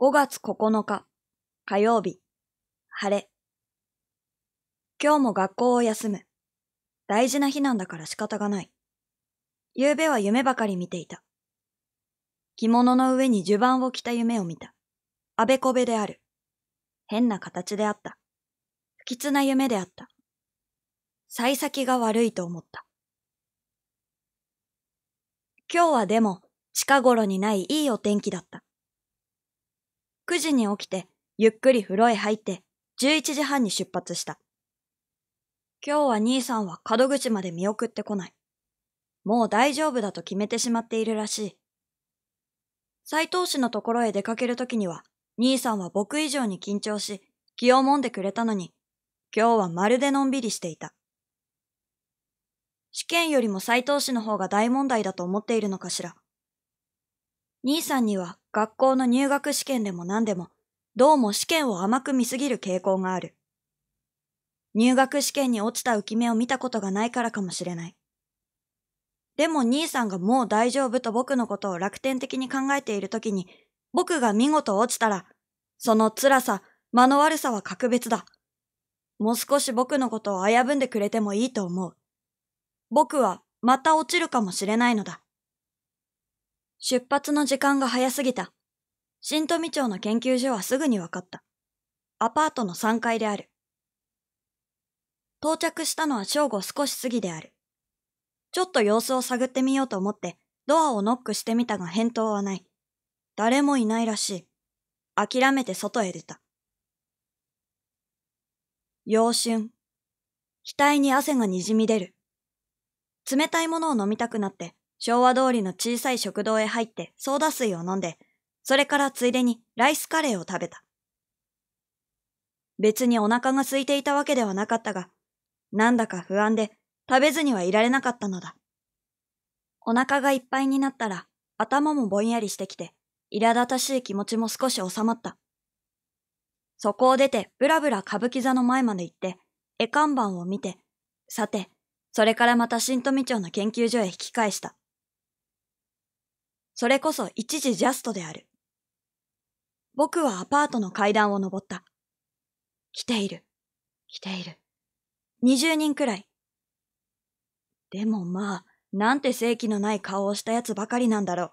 5月9日火曜日晴れ今日も学校を休む大事な日なんだから仕方がない夕べは夢ばかり見ていた着物の上に襦袢を着た夢を見たあべこべである変な形であった不吉な夢であった幸先が悪いと思った今日はでも近頃にないいいお天気だった。9時に起きて、ゆっくり風呂へ入って、11時半に出発した。今日は兄さんは門口まで見送ってこない。もう大丈夫だと決めてしまっているらしい。斎藤氏のところへ出かけるときには、兄さんは僕以上に緊張し、気をもんでくれたのに、今日はまるでのんびりしていた。試験よりも斎藤氏の方が大問題だと思っているのかしら。兄さんには学校の入学試験でも何でも、どうも試験を甘く見すぎる傾向がある。入学試験に落ちた浮き目を見たことがないからかもしれない。でも兄さんがもう大丈夫と僕のことを楽天的に考えている時に、僕が見事落ちたら、その辛さ、間の悪さは格別だ。もう少し僕のことを危ぶんでくれてもいいと思う。僕はまた落ちるかもしれないのだ。出発の時間が早すぎた。新富町の研究所はすぐに分かった。アパートの3階である。到着したのは正午少し過ぎである。ちょっと様子を探ってみようと思ってドアをノックしてみたが返答はない。誰もいないらしい。諦めて外へ出た。陽春。額に汗がにじみ出る。冷たいものを飲みたくなって昭和通りの小さい食堂へ入ってソーダ水を飲んで、それからついでにライスカレーを食べた。別にお腹が空いていたわけではなかったが、なんだか不安で食べずにはいられなかったのだ。お腹がいっぱいになったら頭もぼんやりしてきて、苛立たしい気持ちも少し収まった。そこを出てぶらぶら歌舞伎座の前まで行って、絵看板を見て、さて、それからまた新富町の研究所へ引き返した。それこそ一時ジャストである。僕はアパートの階段を登った。来ている。来ている。二十人くらい。でもまあ、なんて正規のない顔をしたやつばかりなんだろう。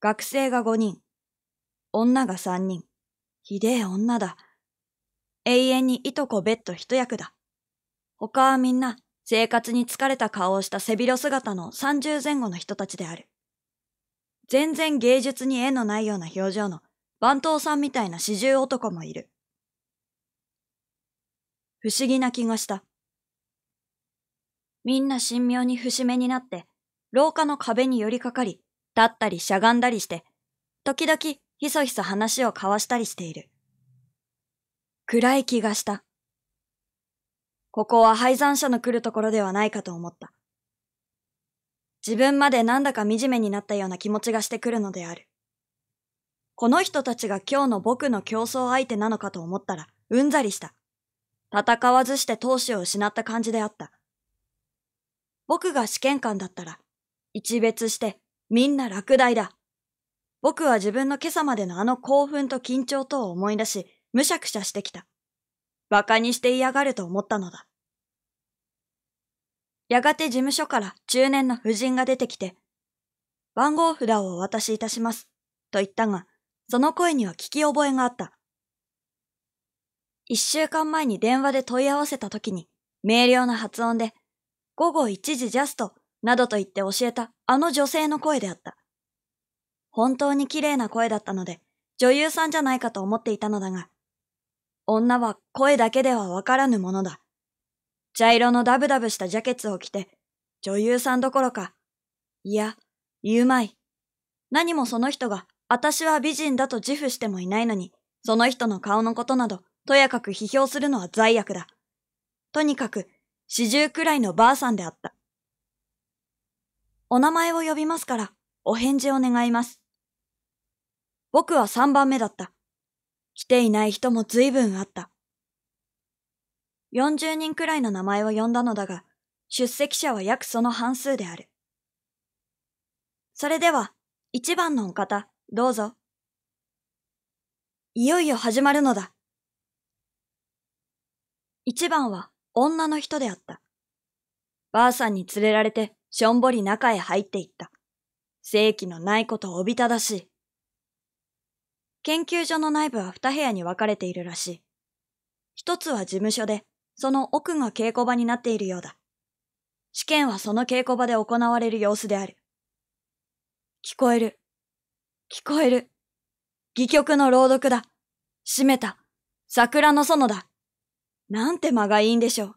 学生が五人。女が三人。ひでえ女だ。永遠にいとこベッド一役だ。他はみんな生活に疲れた顔をした背広姿の30前後の人たちである。全然芸術に縁のないような表情の番頭さんみたいな四十男もいる。不思議な気がした。みんな神妙に節目になって、廊下の壁に寄りかかり、立ったりしゃがんだりして、時々ひそひそ話を交わしたりしている。暗い気がした。ここは廃山者の来るところではないかと思った。自分までなんだか惨めになったような気持ちがしてくるのである。この人たちが今日の僕の競争相手なのかと思ったら、うんざりした。戦わずして闘志を失った感じであった。僕が試験官だったら、一別してみんな落第だ。僕は自分の今朝までのあの興奮と緊張とを思い出し、むしゃくしゃしてきた。馬鹿にして嫌がると思ったのだ。やがて事務所から中年の夫人が出てきて、番号札をお渡しいたします、と言ったが、その声には聞き覚えがあった。一週間前に電話で問い合わせた時に、明瞭な発音で、午後1時ジャスト、などと言って教えたあの女性の声であった。本当に綺麗な声だったので、女優さんじゃないかと思っていたのだが、女は声だけではわからぬものだ。茶色のダブダブしたジャケツを着て、女優さんどころか、いや、言うまい。何もその人が、私は美人だと自負してもいないのに、その人の顔のことなど、とやかく批評するのは罪悪だ。とにかく、四十くらいのばあさんであった。お名前を呼びますから、お返事を願います。僕は三番目だった。来ていない人も随分あった。40人くらいの名前を呼んだのだが、出席者は約その半数である。それでは、一番のお方、どうぞ。いよいよ始まるのだ。一番は女の人であった。ばあさんに連れられて、しょんぼり中へ入っていった。正規のないことおびただしい。研究所の内部は二部屋に分かれているらしい。一つは事務所で、その奥が稽古場になっているようだ。試験はその稽古場で行われる様子である。聞こえる。聞こえる。戯曲の朗読だ。閉めた。桜の園だ。なんて間がいいんでしょう。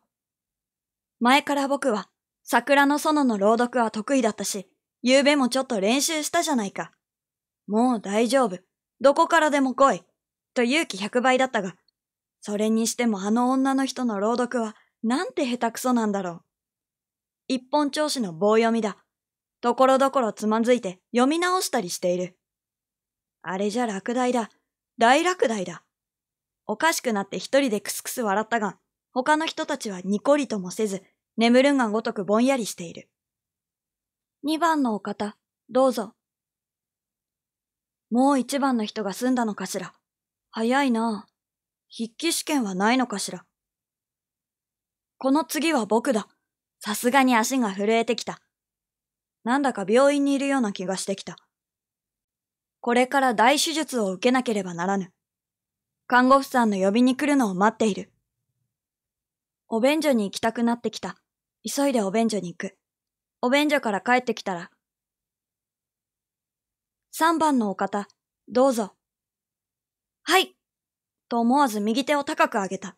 前から僕は桜の園の朗読は得意だったし、昨夜もちょっと練習したじゃないか。もう大丈夫。どこからでも来い。と勇気100倍だったが、それにしてもあの女の人の朗読はなんて下手くそなんだろう。一本調子の棒読みだ。ところどころつまずいて読み直したりしている。あれじゃ落第だ。大落第だ。おかしくなって一人でクスクス笑ったが、他の人たちはニコリともせず、眠るがごとくぼんやりしている。二番のお方、どうぞ。もう一番の人が済んだのかしら。早いな筆記試験はないのかしら。この次は僕だ。さすがに足が震えてきた。なんだか病院にいるような気がしてきた。これから大手術を受けなければならぬ。看護婦さんの呼びに来るのを待っている。お便所に行きたくなってきた。急いでお便所に行く。お便所から帰ってきたら。3番のお方、どうぞ。はい。と思わず右手を高く上げた。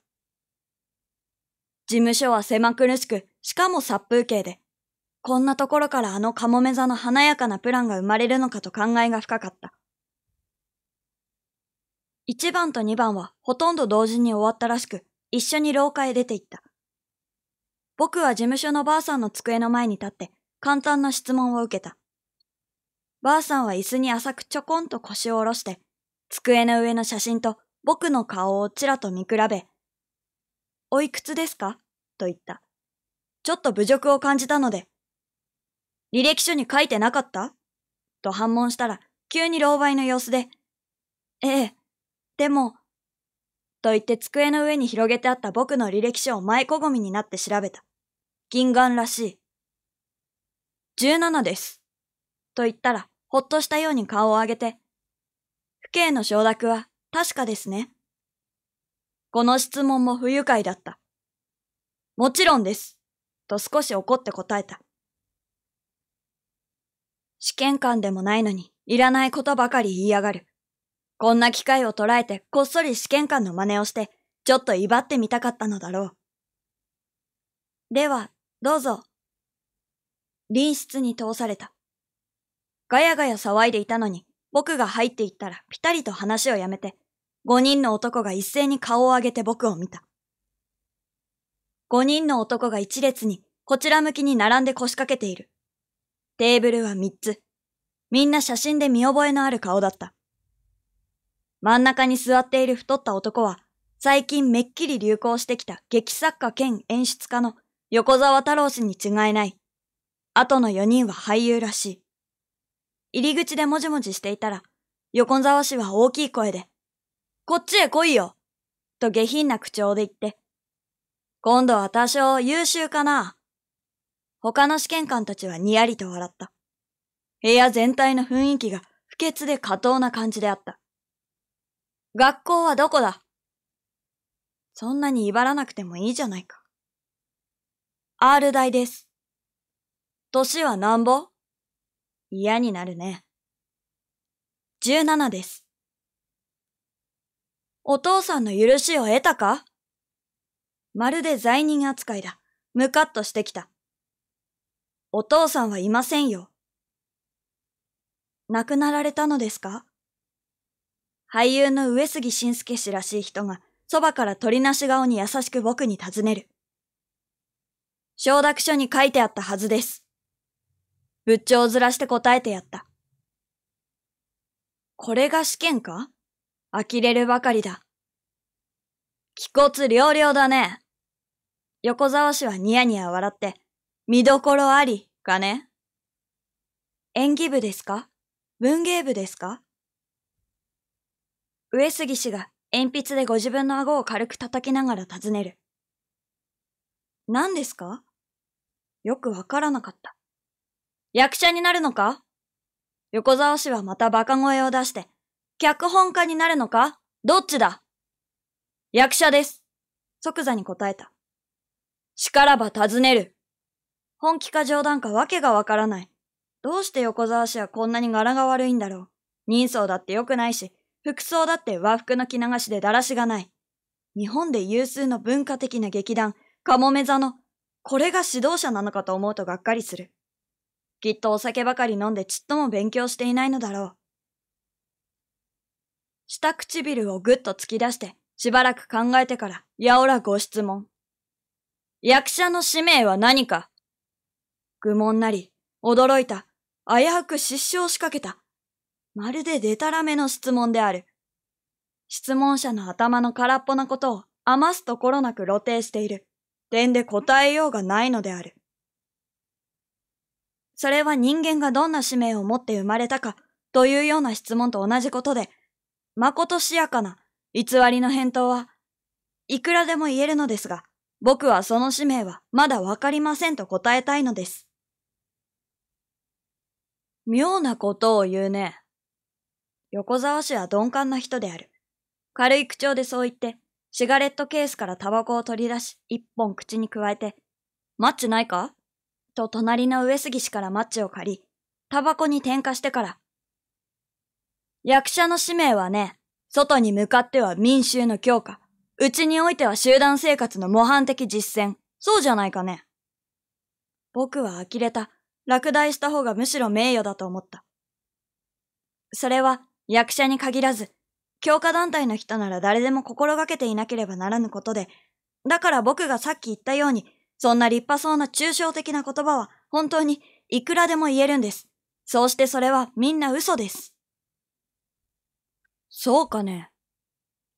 事務所は狭苦しく、しかも殺風景で、こんなところからあのカモメ座の華やかなプランが生まれるのかと考えが深かった。一番と二番はほとんど同時に終わったらしく、一緒に廊下へ出て行った。僕は事務所のばあさんの机の前に立って、簡単な質問を受けた。ばあさんは椅子に浅くちょこんと腰を下ろして、机の上の写真と僕の顔をちらと見比べ、おいくつですかと言った。ちょっと侮辱を感じたので、履歴書に書いてなかったと反問したら、急に老媒の様子で、ええ、でも、と言って机の上に広げてあった僕の履歴書を前こごみになって調べた。銀眼らしい。17です。と言ったら、ほっとしたように顔を上げて、父兄の承諾は確かですね。この質問も不愉快だった。もちろんです。と少し怒って答えた。試験官でもないのに、いらないことばかり言いやがる。こんな機会を捉えて、こっそり試験官の真似をして、ちょっと威張ってみたかったのだろう。では、どうぞ。隣室に通された。ガヤガヤ騒いでいたのに、僕が入っていったらぴたりと話をやめて、5人の男が一斉に顔を上げて僕を見た。5人の男が一列にこちら向きに並んで腰掛けている。テーブルは3つ。みんな写真で見覚えのある顔だった。真ん中に座っている太った男は、最近めっきり流行してきた劇作家兼演出家の横沢太郎氏に違いない。後の4人は俳優らしい。入り口でもじもじしていたら、横沢氏は大きい声で、こっちへ来いよと下品な口調で言って、今度は多少優秀かな。他の試験官たちはにやりと笑った。部屋全体の雰囲気が不潔で過当な感じであった。学校はどこだそんなに威張らなくてもいいじゃないか。R 大です。歳はなんぼ嫌になるね。17です。お父さんの許しを得たかまるで罪人扱いだ。ムカッとしてきた。お父さんはいませんよ。亡くなられたのですか俳優の上杉晋介氏らしい人が、そばから鳥なし顔に優しく僕に尋ねる。承諾書に書いてあったはずです。仏頂ずらして答えてやった。これが試験か呆れるばかりだ。気骨寥々だね。横沢氏はニヤニヤ笑って、見どころあり、かね。演技部ですか文芸部ですか上杉氏が鉛筆でご自分の顎を軽く叩きながら尋ねる。何ですかよくわからなかった。役者になるのか横沢氏はまたバカ声を出して、脚本家になるのかどっちだ役者です。即座に答えた。しからば尋ねる。本気か冗談かわけがわからない。どうして横沢氏はこんなに柄が悪いんだろう。人相だって良くないし、服装だって和服の着流しでだらしがない。日本で有数の文化的な劇団、カモメ座の、これが指導者なのかと思うとがっかりする。きっとお酒ばかり飲んでちっとも勉強していないのだろう。下唇をぐっと突き出して、しばらく考えてから、やおらご質問。役者の使命は何か愚問なり、驚いた、危うく失笑しかけた。まるでデタラメの質問である。質問者の頭の空っぽなことを余すところなく露呈している。点で答えようがないのである。それは人間がどんな使命を持って生まれたかというような質問と同じことで、まことしやかな偽りの返答はいくらでも言えるのですが、僕はその使命はまだわかりませんと答えたいのです。妙なことを言うね。横沢氏は鈍感な人である。軽い口調でそう言って、シガレットケースからタバコを取り出し、一本口に加えて、マッチないかと隣の上杉氏からマッチを借り、タバコに点火してから役者の使命はね、外に向かっては民衆の強化、内においては集団生活の模範的実践、そうじゃないかね。僕は呆れた。落第した方がむしろ名誉だと思った。それは役者に限らず、強化団体の人なら誰でも心がけていなければならぬことで、だから僕がさっき言ったように、そんな立派そうな抽象的な言葉は本当にいくらでも言えるんです。そうしてそれはみんな嘘です。そうかね。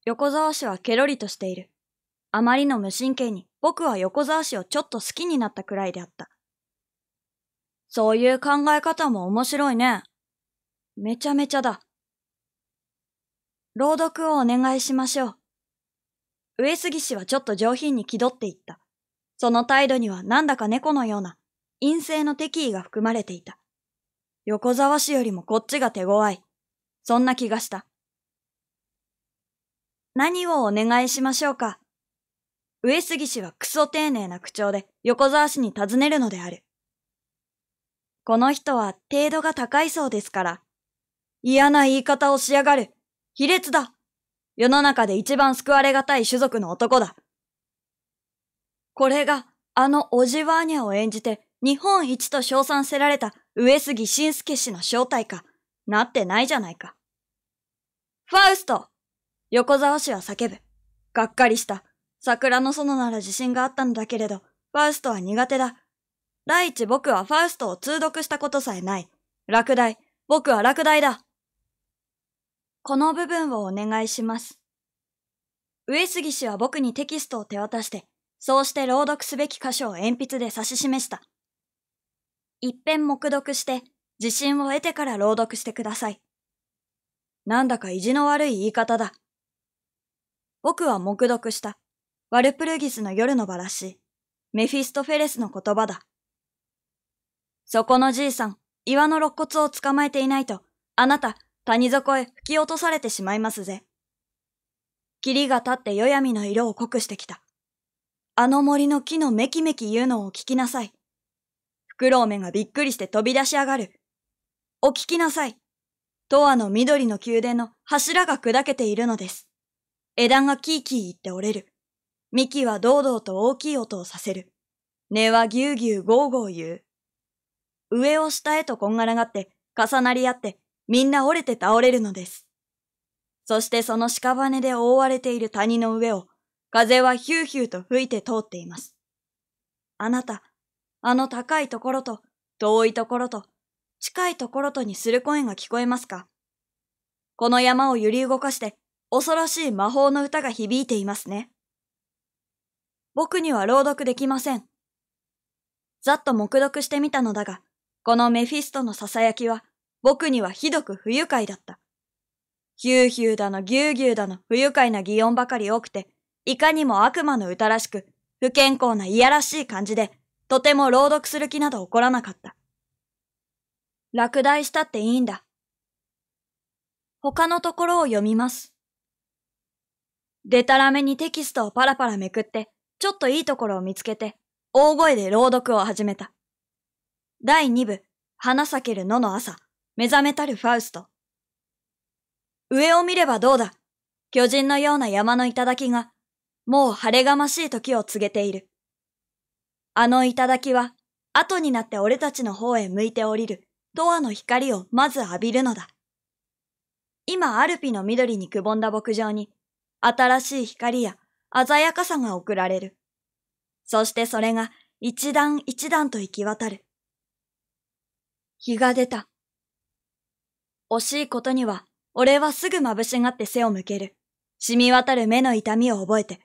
横沢氏はケロリとしている。あまりの無神経に僕は横沢氏をちょっと好きになったくらいであった。そういう考え方も面白いね。めちゃめちゃだ。朗読をお願いしましょう。上杉氏はちょっと上品に気取っていった。その態度にはなんだか猫のような陰性の敵意が含まれていた。横沢氏よりもこっちが手強い。そんな気がした。何をお願いしましょうか。上杉氏はクソ丁寧な口調で横沢氏に尋ねるのである。この人は程度が高いそうですから。嫌な言い方をしやがる。卑劣だ。世の中で一番救われがたい種族の男だ。これがあのオジワーニャを演じて日本一と称賛せられた上杉晋介氏の正体か、なってないじゃないか。ファウスト横沢氏は叫ぶ。がっかりした。桜の園なら自信があったのだけれど、ファウストは苦手だ。第一僕はファウストを通読したことさえない。落第。僕は落第だ。この部分をお願いします。上杉氏は僕にテキストを手渡して、そうして朗読すべき箇所を鉛筆で指し示した。一遍目読して、自信を得てから朗読してください。なんだか意地の悪い言い方だ。僕は目読した。ワルプルギスの夜のばらしメフィストフェレスの言葉だ。そこのじいさん、岩の肋骨を捕まえていないと、あなた、谷底へ吹き落とされてしまいますぜ。霧が立って夜闇の色を濃くしてきた。あの森の木のめきめき言うのを聞きなさい。フクロウメがびっくりして飛び出し上がる。お聞きなさい。とわの緑の宮殿の柱が砕けているのです。枝がキーキー言って折れる。幹は堂々と大きい音をさせる。根はぎゅうぎゅうゴーゴー言う。上を下へとこんがらがって重なり合ってみんな折れて倒れるのです。そしてその屍で覆われている谷の上を風はヒューヒューと吹いて通っています。あなた、あの高いところと遠いところと近いところとにする声が聞こえますかこの山を揺り動かして恐ろしい魔法の歌が響いていますね。僕には朗読できません。ざっと目読してみたのだが、このメフィストの囁きは、僕にはひどく不愉快だった。ヒューヒューだのギューギューだの不愉快な擬音ばかり多くて、いかにも悪魔の歌らしく、不健康ないやらしい感じで、とても朗読する気など起こらなかった。落第したっていいんだ。他のところを読みます。でたらめにテキストをパラパラめくって、ちょっといいところを見つけて、大声で朗読を始めた。第2部、花咲ける野の朝、目覚めたるファウスト。上を見ればどうだ巨人のような山の頂が、もう晴れがましい時を告げている。あの頂は、後になって俺たちの方へ向いて降りる、ドアの光をまず浴びるのだ。今アルピの緑にくぼんだ牧場に、新しい光や鮮やかさが送られる。そしてそれが一段一段と行き渡る。日が出た。惜しいことには、俺はすぐ眩しがって背を向ける。染み渡る目の痛みを覚えて。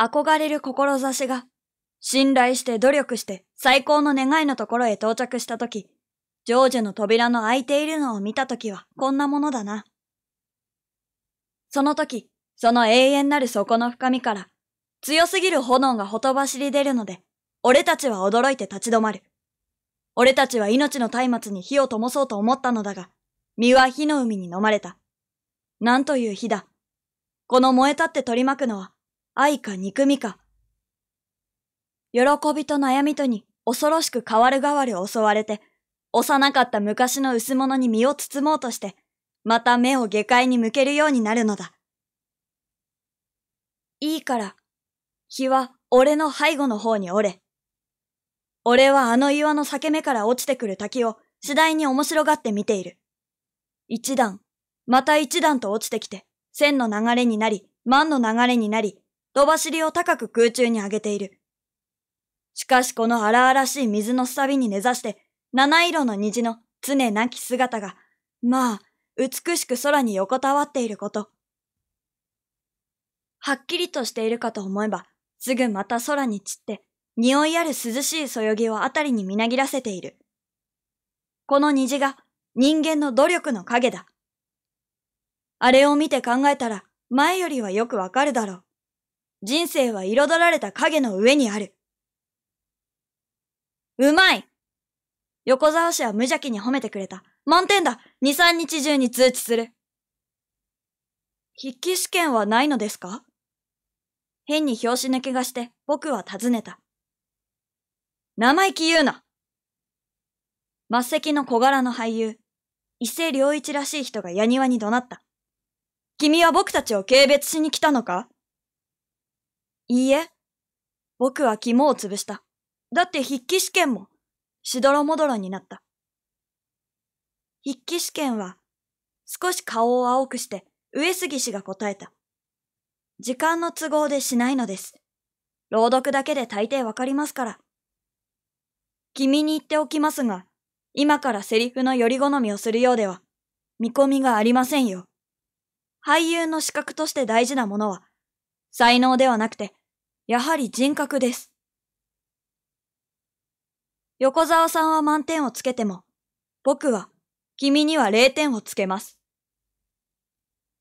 憧れる志が、信頼して努力して最高の願いのところへ到着したとき、成就の扉の開いているのを見たときはこんなものだな。その時、その永遠なる底の深みから、強すぎる炎がほとばしり出るので、俺たちは驚いて立ち止まる。俺たちは命の松明に火を灯そうと思ったのだが、身は火の海に飲まれた。なんという火だ。この燃え立って取り巻くのは、愛か憎みか。喜びと悩みとに恐ろしく変わる変わる襲われて、幼かった昔の薄物に身を包もうとして、また目を下界に向けるようになるのだ。いいから、日は俺の背後の方に折れ。俺はあの岩の裂け目から落ちてくる滝を次第に面白がって見ている。一段、また一段と落ちてきて、千の流れになり、万の流れになり、戸走を高く空中に上げている。しかしこの荒々しい水のすさびに根ざして、七色の虹の常なき姿が、まあ、美しく空に横たわっていること。はっきりとしているかと思えば、すぐまた空に散って、匂いある涼しいそよぎをあたりにみなぎらせている。この虹が人間の努力の影だ。あれを見て考えたら前よりはよくわかるだろう。人生は彩られた影の上にある。うまい横沢氏は無邪気に褒めてくれた。満点だ二三日中に通知する。筆記試験はないのですか変に拍子抜けがして僕は尋ねた。生意気言うな末席の小柄の俳優、伊勢良一らしい人が矢庭に怒鳴った。君は僕たちを軽蔑しに来たのかいいえ。僕は肝を潰した。だって筆記試験もしどろもどろになった。筆記試験は少し顔を青くして上杉氏が答えた。時間の都合でしないのです。朗読だけで大抵わかりますから。君に言っておきますが、今からセリフのより好みをするようでは、見込みがありませんよ。俳優の資格として大事なものは、才能ではなくて、やはり人格です。横沢さんは満点をつけても、僕は君には0点をつけます。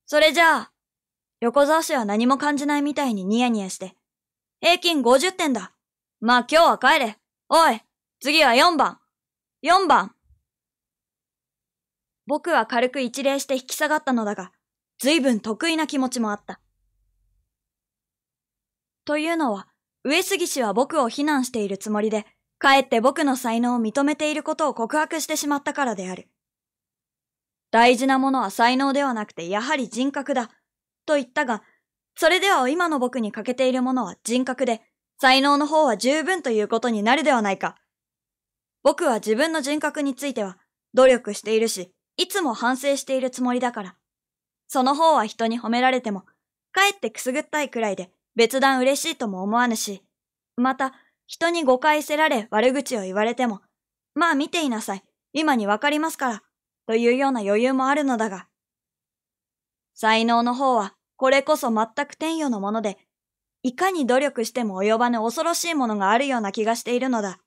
それじゃあ、横沢氏は何も感じないみたいにニヤニヤして、平均50点だ。まあ今日は帰れ。おい、次は4番。4番。僕は軽く一礼して引き下がったのだが、随分得意な気持ちもあった。というのは、上杉氏は僕を非難しているつもりで、かえって僕の才能を認めていることを告白してしまったからである。大事なものは才能ではなくてやはり人格だ、と言ったが、それでは今の僕に欠けているものは人格で、才能の方は十分ということになるではないか。僕は自分の人格については努力しているし、いつも反省しているつもりだから。その方は人に褒められても、かえってくすぐったいくらいで別段嬉しいとも思わぬし、また、人に誤解せられ悪口を言われても、まあ見ていなさい。今にわかりますから。というような余裕もあるのだが。才能の方は、これこそ全く天与のもので、いかに努力しても及ばぬ恐ろしいものがあるような気がしているのだ。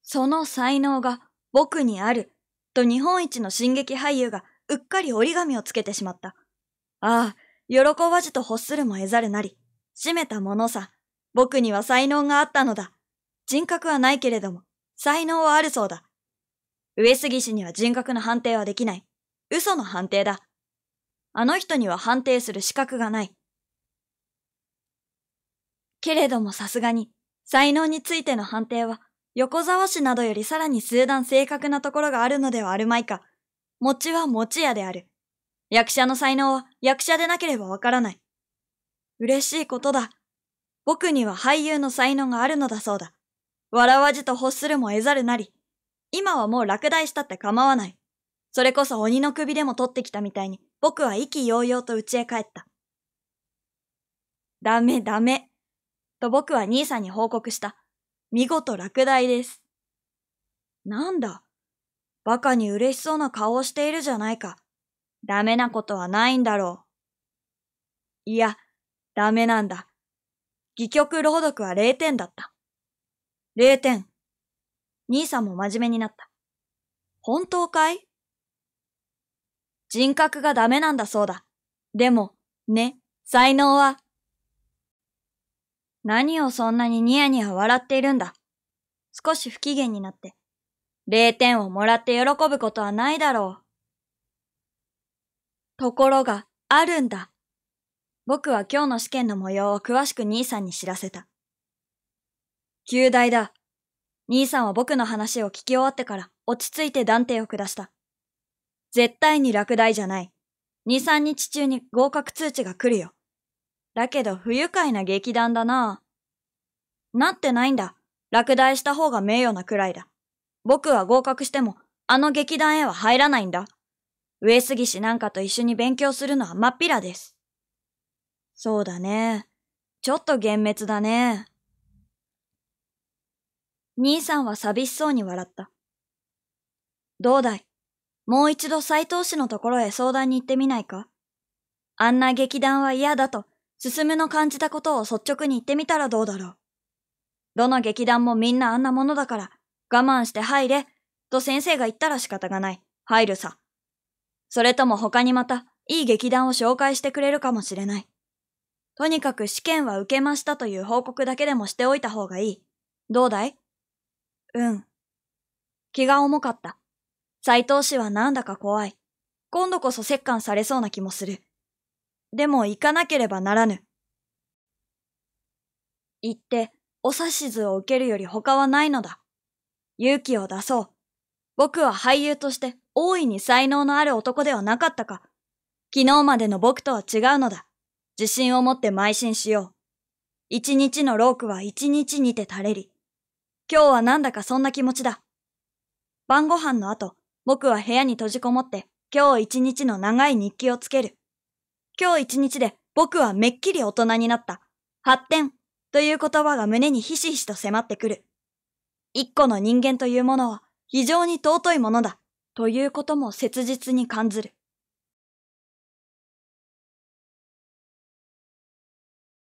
その才能が僕にある、と日本一の進撃俳優がうっかり折り紙をつけてしまった。ああ、喜ばじと欲するも得ざるなり、閉めたものさ、僕には才能があったのだ。人格はないけれども、才能はあるそうだ。上杉氏には人格の判定はできない。嘘の判定だ。あの人には判定する資格がない。けれどもさすがに、才能についての判定は、横沢氏などよりさらに数段正確なところがあるのではあるまいか。餅は餅屋である。役者の才能は役者でなければわからない。嬉しいことだ。僕には俳優の才能があるのだそうだ。笑わじと欲するも得ざるなり。今はもう落第したって構わない。それこそ鬼の首でも取ってきたみたいに、僕は意気揚々と家へ帰った。ダメダメ。と僕は兄さんに報告した。見事落第です。なんだ。バカに嬉しそうな顔をしているじゃないか。ダメなことはないんだろう。いや、ダメなんだ。戯曲朗読は0点だった。0点。兄さんも真面目になった。本当かい人格がダメなんだそうだ。でも、ね、才能は。何をそんなにニヤニヤ笑っているんだ。少し不機嫌になって。0点をもらって喜ぶことはないだろう。ところが、あるんだ。僕は今日の試験の模様を詳しく兄さんに知らせた。旧大だ。兄さんは僕の話を聞き終わってから落ち着いて断定を下した。絶対に落第じゃない。2、3日中に合格通知が来るよ。だけど不愉快な劇団だな。なってないんだ。落第した方が名誉なくらいだ。僕は合格しても、あの劇団へは入らないんだ。上杉氏なんかと一緒に勉強するのはまっぴらです。そうだね。ちょっと幻滅だね。兄さんは寂しそうに笑った。どうだいもう一度斎藤氏のところへ相談に行ってみないかあんな劇団は嫌だと、進むの感じたことを率直に言ってみたらどうだろう。どの劇団もみんなあんなものだから、我慢して入れ、と先生が言ったら仕方がない。入るさ。それとも他にまた、いい劇団を紹介してくれるかもしれない。とにかく試験は受けましたという報告だけでもしておいた方がいい。どうだいうん。気が重かった。斎藤氏はなんだか怖い。今度こそ折檻されそうな気もする。でも行かなければならぬ。行って、お指図を受けるより他はないのだ。勇気を出そう。僕は俳優として大いに才能のある男ではなかったか。昨日までの僕とは違うのだ。自信を持って邁進しよう。一日のロークは一日にて垂れり。今日はなんだかそんな気持ちだ。晩ご飯の後、僕は部屋に閉じこもって今日一日の長い日記をつける。今日一日で僕はめっきり大人になった。発展という言葉が胸にひしひしと迫ってくる。一個の人間というものは非常に尊いものだということも切実に感じる。